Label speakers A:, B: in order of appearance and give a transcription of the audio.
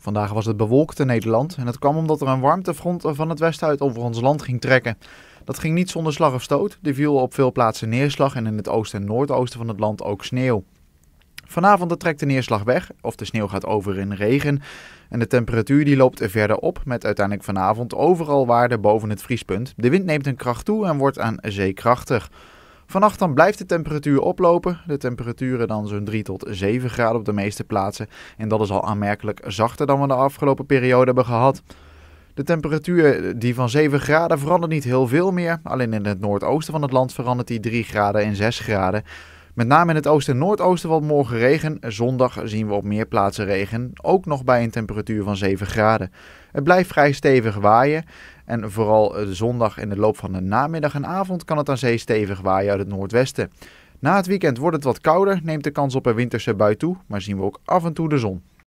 A: Vandaag was het bewolkt in Nederland en dat kwam omdat er een warmtefront van het westen uit over ons land ging trekken. Dat ging niet zonder slag of stoot, er viel op veel plaatsen neerslag en in het oosten en noordoosten van het land ook sneeuw. Vanavond trekt de neerslag weg, of de sneeuw gaat over in regen. En de temperatuur die loopt verder op, met uiteindelijk vanavond overal waarden boven het vriespunt. De wind neemt een kracht toe en wordt aan zeekrachtig. krachtig. Vannacht dan blijft de temperatuur oplopen. De temperaturen dan zo'n 3 tot 7 graden op de meeste plaatsen. En dat is al aanmerkelijk zachter dan we de afgelopen periode hebben gehad. De temperatuur eh, die van 7 graden verandert niet heel veel meer. Alleen in het noordoosten van het land verandert die 3 graden en 6 graden. Met name in het oosten en noordoosten wat morgen regen. Zondag zien we op meer plaatsen regen, ook nog bij een temperatuur van 7 graden. Het blijft vrij stevig waaien en vooral eh, zondag in de loop van de namiddag en avond kan het aan zee stevig waaien uit het noordwesten. Na het weekend wordt het wat kouder, neemt de kans op een winterse bui toe, maar zien we ook af en toe de zon.